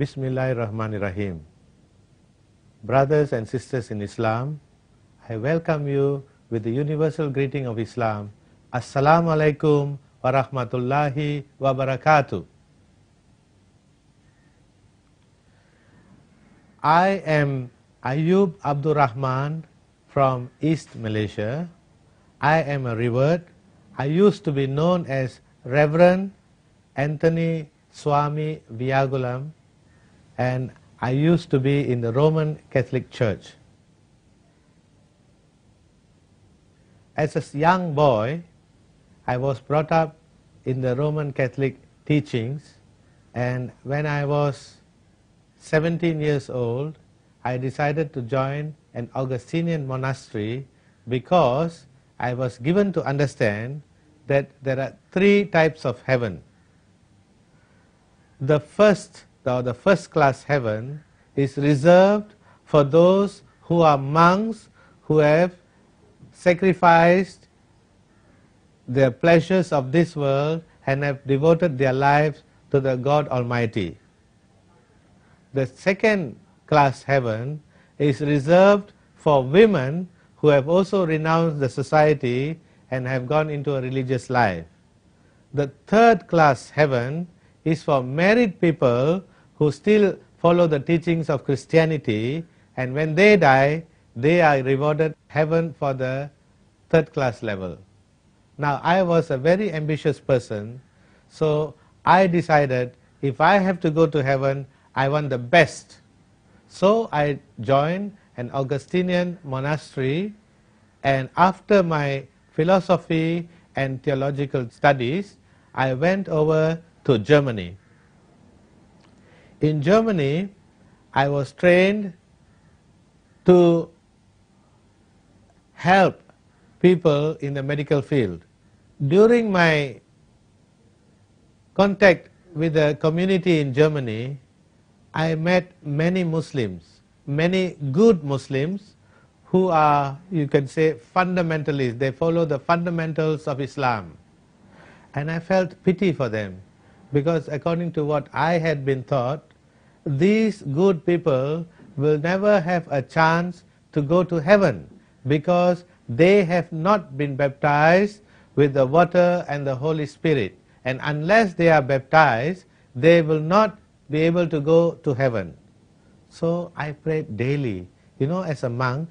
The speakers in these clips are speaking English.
Bismillahir Rahmanir Rahim. Brothers and sisters in Islam, I welcome you with the universal greeting of Islam. Assalamu alaikum wa rahmatullahi wa barakatuh. I am Ayub Abdul Rahman from East Malaysia. I am a revert. I used to be known as Reverend Anthony Swami Viagulam and I used to be in the Roman Catholic Church. As a young boy, I was brought up in the Roman Catholic teachings, and when I was 17 years old, I decided to join an Augustinian monastery because I was given to understand that there are three types of heaven. The first the first class heaven is reserved for those who are monks who have sacrificed their pleasures of this world and have devoted their lives to the God Almighty. The second class heaven is reserved for women who have also renounced the society and have gone into a religious life. The third class heaven is for married people who still follow the teachings of Christianity and when they die, they are rewarded heaven for the third class level. Now I was a very ambitious person, so I decided if I have to go to heaven, I want the best. So I joined an Augustinian monastery and after my philosophy and theological studies, I went over to Germany. In Germany, I was trained to help people in the medical field. During my contact with the community in Germany, I met many Muslims, many good Muslims who are, you can say, fundamentalists. They follow the fundamentals of Islam. And I felt pity for them because according to what I had been taught, these good people will never have a chance to go to heaven because they have not been baptized with the water and the Holy Spirit. And unless they are baptized, they will not be able to go to heaven. So I prayed daily. You know, as a monk,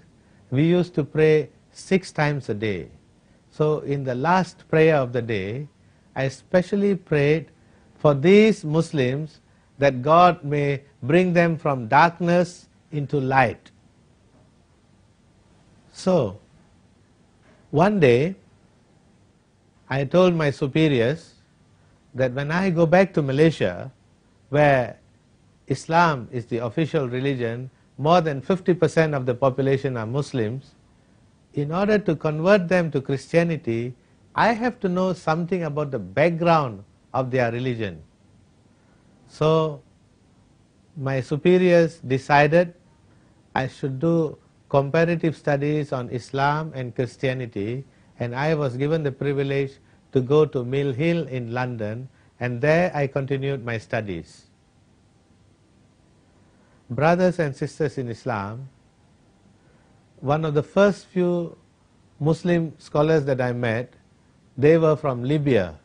we used to pray six times a day. So in the last prayer of the day, I specially prayed for these Muslims that God may bring them from darkness into light. So, one day, I told my superiors that when I go back to Malaysia, where Islam is the official religion, more than 50% of the population are Muslims, in order to convert them to Christianity, I have to know something about the background of their religion. So my superiors decided I should do comparative studies on Islam and Christianity and I was given the privilege to go to Mill Hill in London and there I continued my studies. Brothers and sisters in Islam, one of the first few Muslim scholars that I met, they were from Libya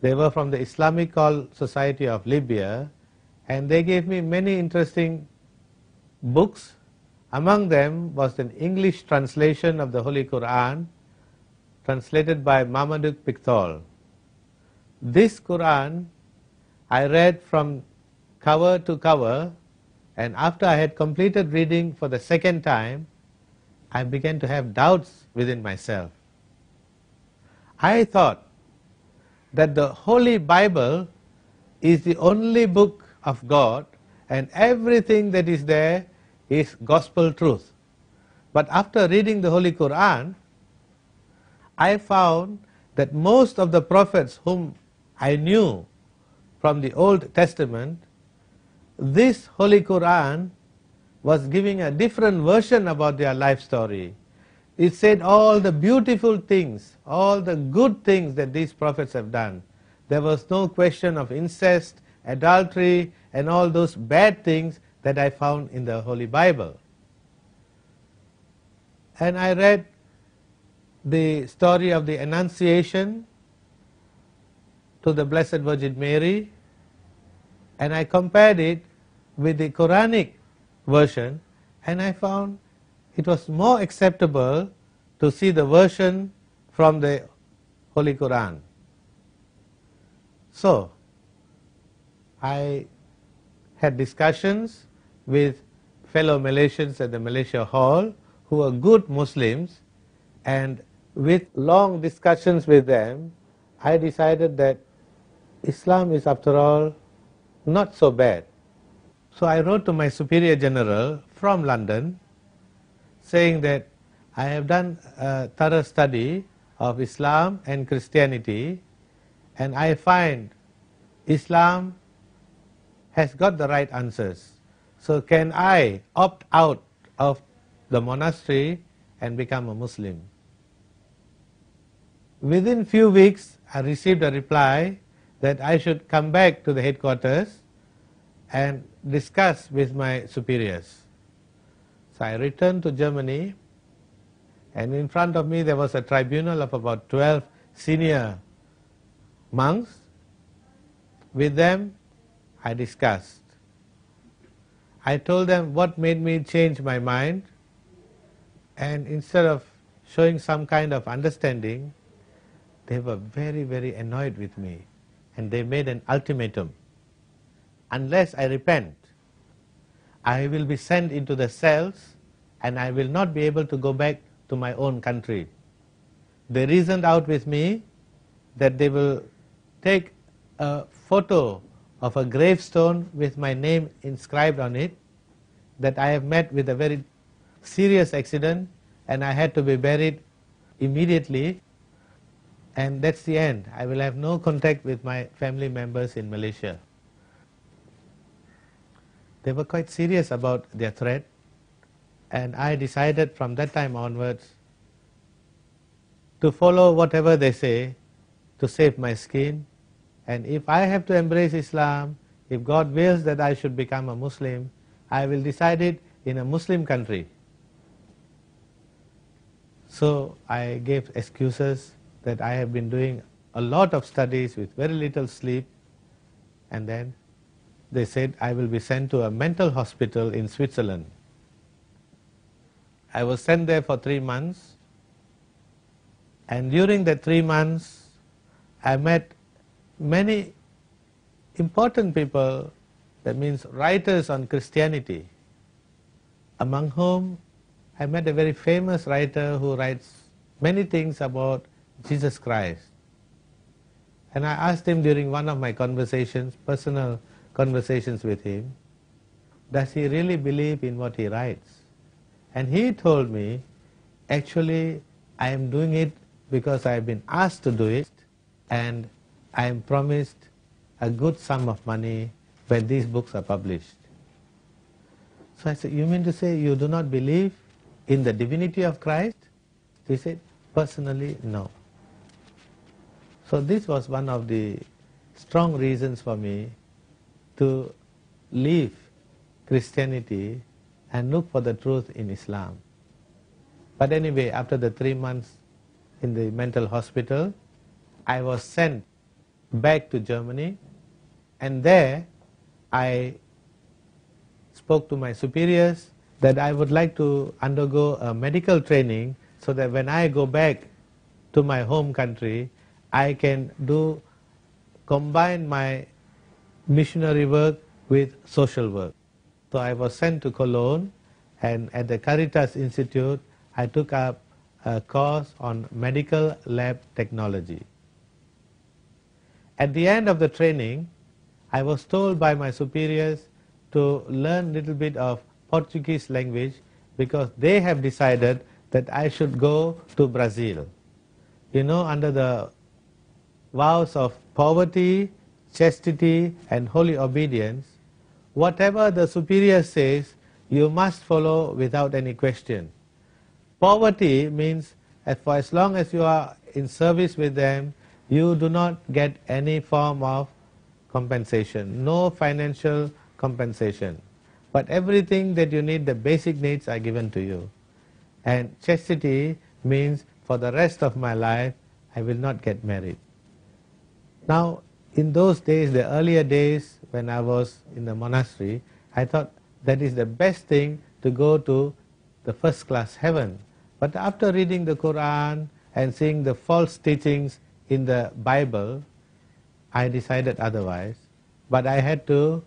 they were from the Islamical Society of Libya and they gave me many interesting books. Among them was an English translation of the Holy Quran translated by Mamadou Pictol. This Quran I read from cover to cover and after I had completed reading for the second time, I began to have doubts within myself. I thought that the Holy Bible is the only book of God and everything that is there is gospel truth. But after reading the Holy Quran, I found that most of the prophets whom I knew from the Old Testament, this Holy Quran was giving a different version about their life story. It said all the beautiful things, all the good things that these prophets have done. There was no question of incest, adultery, and all those bad things that I found in the Holy Bible. And I read the story of the Annunciation to the Blessed Virgin Mary, and I compared it with the Quranic version, and I found it was more acceptable to see the version from the Holy Quran. So, I had discussions with fellow Malaysians at the Malaysia Hall who are good Muslims and with long discussions with them, I decided that Islam is after all not so bad. So I wrote to my superior general from London saying that I have done a thorough study of Islam and Christianity and I find Islam has got the right answers. So can I opt out of the monastery and become a Muslim? Within few weeks, I received a reply that I should come back to the headquarters and discuss with my superiors. So I returned to Germany and in front of me there was a tribunal of about 12 senior monks. With them I discussed. I told them what made me change my mind and instead of showing some kind of understanding, they were very, very annoyed with me and they made an ultimatum. Unless I repent, I will be sent into the cells and I will not be able to go back to my own country. They reasoned out with me that they will take a photo of a gravestone with my name inscribed on it that I have met with a very serious accident and I had to be buried immediately and that's the end. I will have no contact with my family members in Malaysia they were quite serious about their threat and I decided from that time onwards to follow whatever they say to save my skin and if I have to embrace Islam, if God wills that I should become a Muslim, I will decide it in a Muslim country. So I gave excuses that I have been doing a lot of studies with very little sleep and then they said, I will be sent to a mental hospital in Switzerland. I was sent there for three months, and during that three months, I met many important people, that means writers on Christianity, among whom I met a very famous writer who writes many things about Jesus Christ. And I asked him during one of my conversations, personal conversations with him, does he really believe in what he writes? And he told me, actually, I am doing it because I have been asked to do it, and I am promised a good sum of money when these books are published. So I said, you mean to say you do not believe in the divinity of Christ? He said, personally, no. So this was one of the strong reasons for me to leave Christianity and look for the truth in Islam. But anyway, after the three months in the mental hospital, I was sent back to Germany and there I spoke to my superiors that I would like to undergo a medical training so that when I go back to my home country, I can do combine my missionary work with social work. So I was sent to Cologne and at the Caritas Institute I took up a course on medical lab technology. At the end of the training, I was told by my superiors to learn a little bit of Portuguese language because they have decided that I should go to Brazil. You know, under the vows of poverty chastity and holy obedience, whatever the superior says, you must follow without any question. Poverty means that for as long as you are in service with them, you do not get any form of compensation, no financial compensation. But everything that you need, the basic needs are given to you. And chastity means for the rest of my life, I will not get married. Now, in those days, the earlier days when I was in the monastery, I thought that is the best thing to go to the first class heaven. But after reading the Quran and seeing the false teachings in the Bible, I decided otherwise. But I had to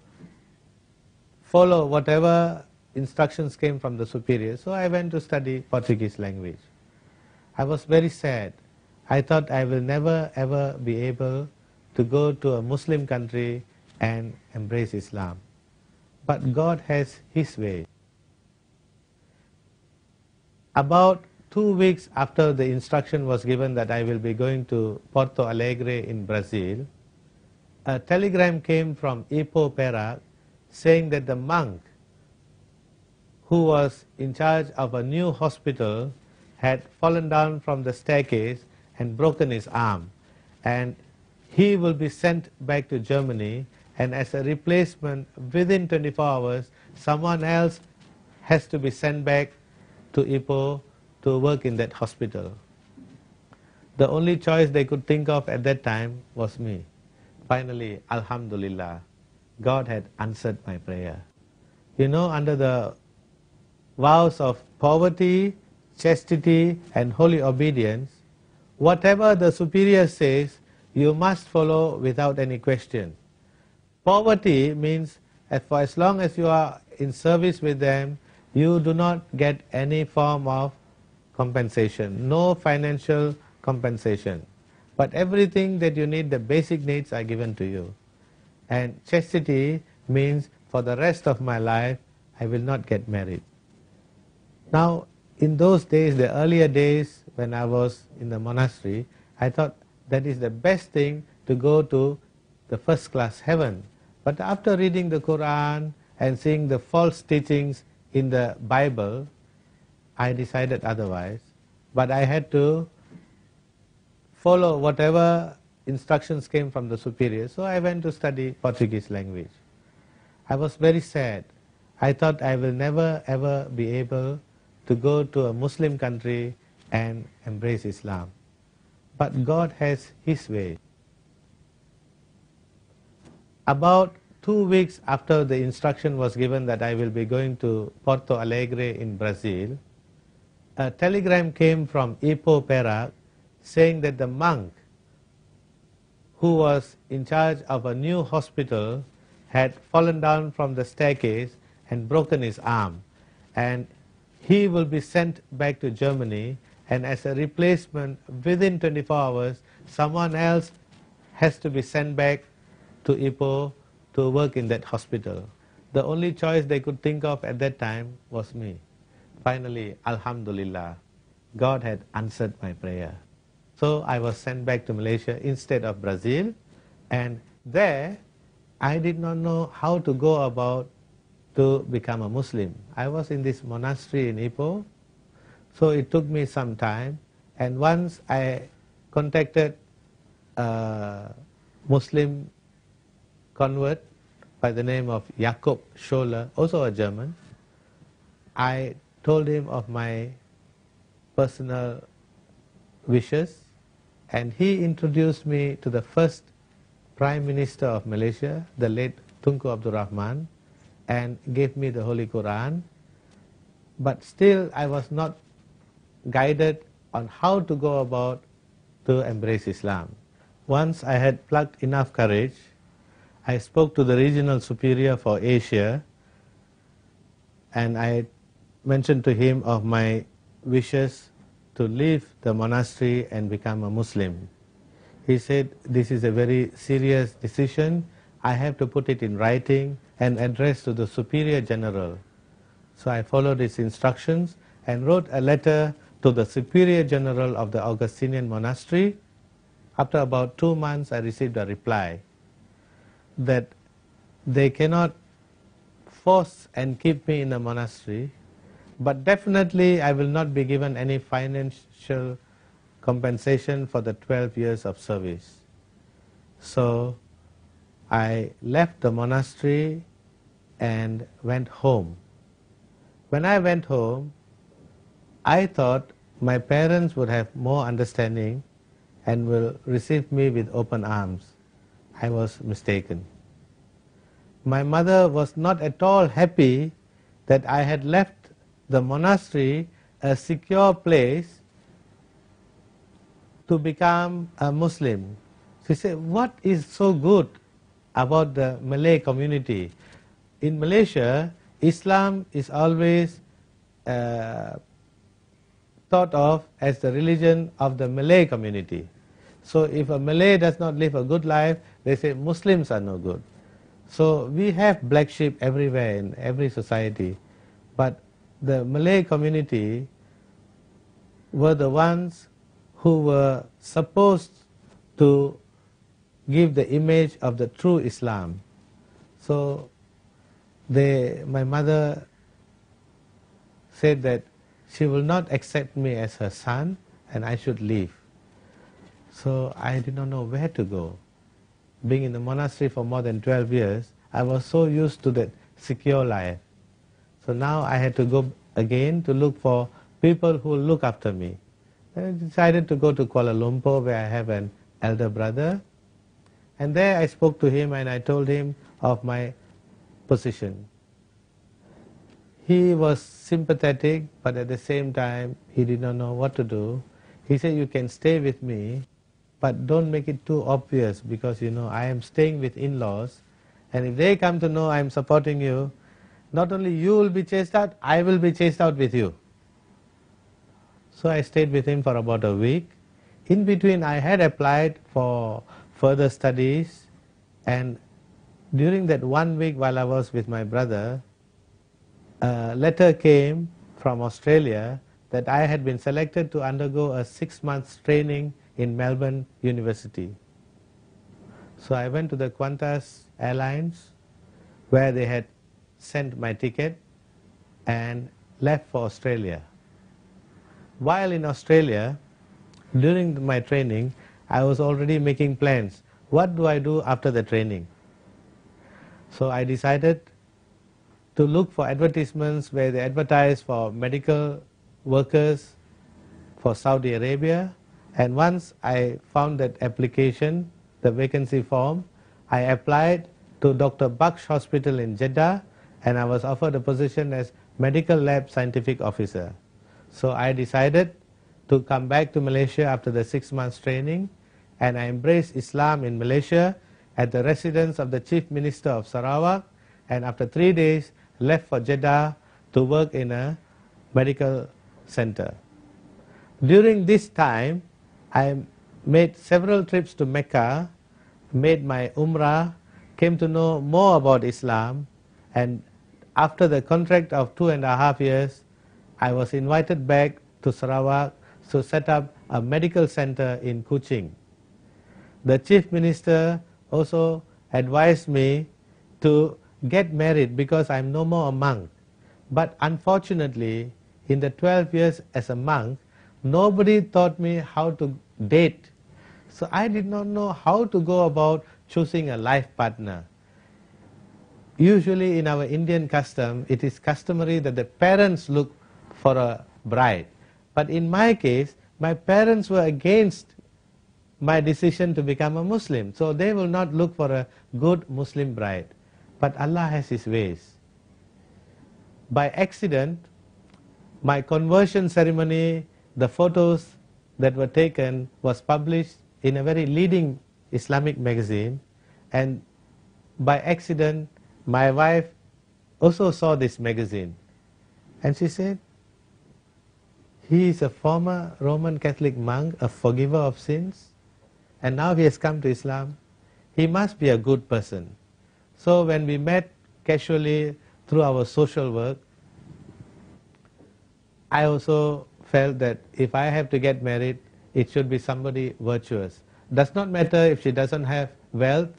follow whatever instructions came from the superior. So I went to study Portuguese language. I was very sad. I thought I will never ever be able to go to a Muslim country and embrace Islam. But God has His way. About two weeks after the instruction was given that I will be going to Porto Alegre in Brazil, a telegram came from Ipo Perak saying that the monk who was in charge of a new hospital had fallen down from the staircase and broken his arm and he will be sent back to Germany and as a replacement within 24 hours someone else has to be sent back to Ipoh to work in that hospital. The only choice they could think of at that time was me. Finally, Alhamdulillah, God had answered my prayer. You know, under the vows of poverty, chastity and holy obedience, whatever the superior says, you must follow without any question. Poverty means as for as long as you are in service with them, you do not get any form of compensation, no financial compensation. But everything that you need, the basic needs are given to you. And chastity means for the rest of my life, I will not get married. Now, in those days, the earlier days when I was in the monastery, I thought that is the best thing to go to the first class heaven. But after reading the Quran and seeing the false teachings in the Bible, I decided otherwise. But I had to follow whatever instructions came from the superior. So I went to study Portuguese language. I was very sad. I thought I will never ever be able to go to a Muslim country and embrace Islam but God has His way. About two weeks after the instruction was given that I will be going to Porto Alegre in Brazil, a telegram came from Ipo Pera saying that the monk who was in charge of a new hospital had fallen down from the staircase and broken his arm. And he will be sent back to Germany and as a replacement within 24 hours someone else has to be sent back to Ipoh to work in that hospital. The only choice they could think of at that time was me. Finally, Alhamdulillah, God had answered my prayer. So I was sent back to Malaysia instead of Brazil and there I did not know how to go about to become a Muslim. I was in this monastery in Ipoh so it took me some time. And once I contacted a Muslim convert by the name of Jakob Scholler, also a German, I told him of my personal wishes and he introduced me to the first Prime Minister of Malaysia, the late Tunku Abdul Rahman, and gave me the Holy Quran. But still I was not guided on how to go about to embrace Islam. Once I had plucked enough courage, I spoke to the regional superior for Asia and I mentioned to him of my wishes to leave the monastery and become a Muslim. He said, this is a very serious decision. I have to put it in writing and address to the superior general. So I followed his instructions and wrote a letter to the superior general of the Augustinian monastery. After about two months, I received a reply that they cannot force and keep me in the monastery, but definitely I will not be given any financial compensation for the 12 years of service. So I left the monastery and went home. When I went home, I thought my parents would have more understanding and will receive me with open arms. I was mistaken. My mother was not at all happy that I had left the monastery a secure place to become a Muslim. She said, what is so good about the Malay community? In Malaysia, Islam is always uh, thought of as the religion of the Malay community. So if a Malay does not live a good life, they say Muslims are no good. So we have black sheep everywhere in every society, but the Malay community were the ones who were supposed to give the image of the true Islam. So they, my mother said that she will not accept me as her son and I should leave. So I did not know where to go. Being in the monastery for more than 12 years, I was so used to that secure life. So now I had to go again to look for people who look after me. And I decided to go to Kuala Lumpur where I have an elder brother. And there I spoke to him and I told him of my position he was sympathetic, but at the same time, he did not know what to do. He said, you can stay with me, but don't make it too obvious because, you know, I am staying with in-laws. And if they come to know I am supporting you, not only you will be chased out, I will be chased out with you. So I stayed with him for about a week. In between, I had applied for further studies, and during that one week while I was with my brother, a letter came from Australia that I had been selected to undergo a six month training in Melbourne University. So I went to the Qantas Airlines where they had sent my ticket and left for Australia. While in Australia, during my training, I was already making plans. What do I do after the training? So I decided to look for advertisements where they advertise for medical workers for Saudi Arabia. And once I found that application, the vacancy form, I applied to Dr. Baksh Hospital in Jeddah and I was offered a position as Medical Lab Scientific Officer. So I decided to come back to Malaysia after the six months training and I embraced Islam in Malaysia at the residence of the Chief Minister of Sarawak and after three days left for Jeddah to work in a medical center. During this time, I made several trips to Mecca, made my Umrah, came to know more about Islam, and after the contract of two and a half years, I was invited back to Sarawak to set up a medical center in Kuching. The chief minister also advised me to get married because I'm no more a monk. But unfortunately, in the 12 years as a monk, nobody taught me how to date. So I did not know how to go about choosing a life partner. Usually in our Indian custom, it is customary that the parents look for a bride. But in my case, my parents were against my decision to become a Muslim. So they will not look for a good Muslim bride. But Allah has His ways. By accident, my conversion ceremony, the photos that were taken was published in a very leading Islamic magazine and by accident my wife also saw this magazine and she said he is a former Roman Catholic monk, a forgiver of sins and now he has come to Islam. He must be a good person. So when we met casually through our social work, I also felt that if I have to get married, it should be somebody virtuous. Does not matter if she doesn't have wealth,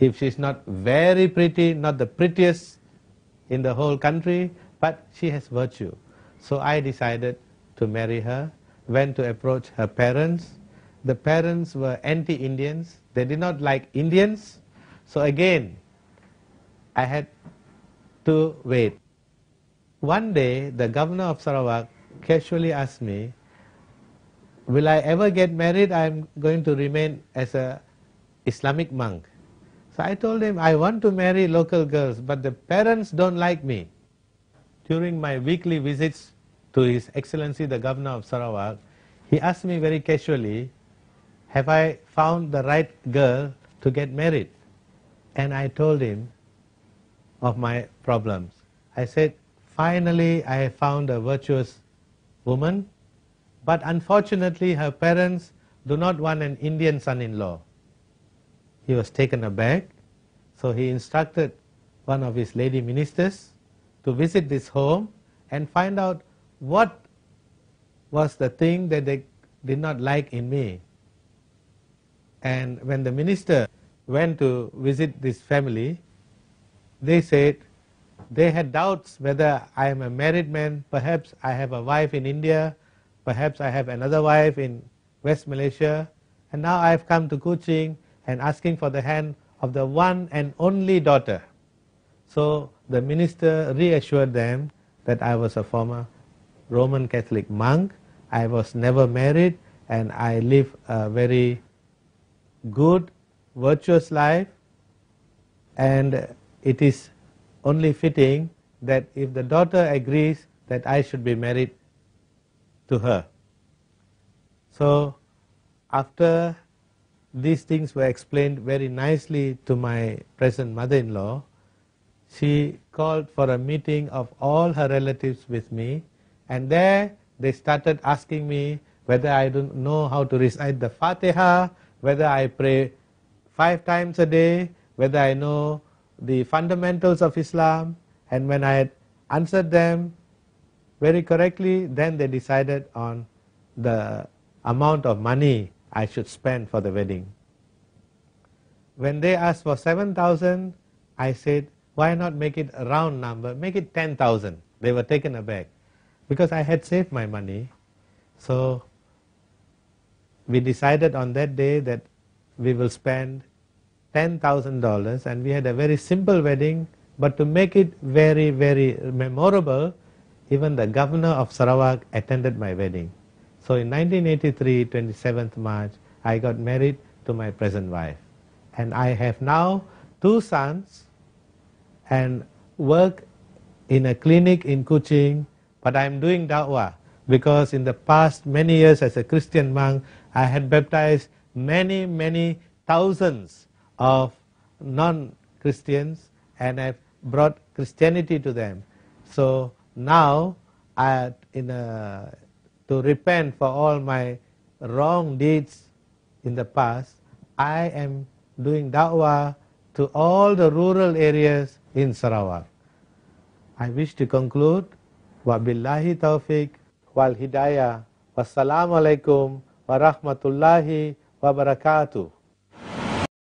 if she's not very pretty, not the prettiest in the whole country, but she has virtue. So I decided to marry her, went to approach her parents. The parents were anti-Indians. They did not like Indians. So again, I had to wait. One day, the governor of Sarawak casually asked me, will I ever get married? I'm going to remain as a Islamic monk. So I told him, I want to marry local girls, but the parents don't like me. During my weekly visits to His Excellency the Governor of Sarawak, he asked me very casually, have I found the right girl to get married? And I told him, of my problems. I said, finally I found a virtuous woman, but unfortunately her parents do not want an Indian son-in-law. He was taken aback, so he instructed one of his lady ministers to visit this home and find out what was the thing that they did not like in me. And when the minister went to visit this family, they said they had doubts whether I am a married man, perhaps I have a wife in India, perhaps I have another wife in West Malaysia, and now I have come to Kuching and asking for the hand of the one and only daughter. So the minister reassured them that I was a former Roman Catholic monk, I was never married, and I live a very good, virtuous life, and it is only fitting that if the daughter agrees that I should be married to her. So after these things were explained very nicely to my present mother-in-law, she called for a meeting of all her relatives with me and there they started asking me whether I don't know how to recite the Fatiha, whether I pray five times a day, whether I know the fundamentals of Islam and when I had answered them very correctly, then they decided on the amount of money I should spend for the wedding. When they asked for 7,000, I said, why not make it a round number, make it 10,000. They were taken aback because I had saved my money. So we decided on that day that we will spend $10,000 and we had a very simple wedding but to make it very very memorable even the governor of Sarawak attended my wedding. So in 1983, 27th March, I got married to my present wife. And I have now two sons and work in a clinic in Kuching, but I'm doing da'wah because in the past many years as a Christian monk, I had baptized many, many thousands of non-Christians and I've brought Christianity to them. So now I, in a, to repent for all my wrong deeds in the past, I am doing da'wah to all the rural areas in Sarawak. I wish to conclude, wa billahi taufiq wal hidayah. rahmatullahi warahmatullahi wabarakatuh.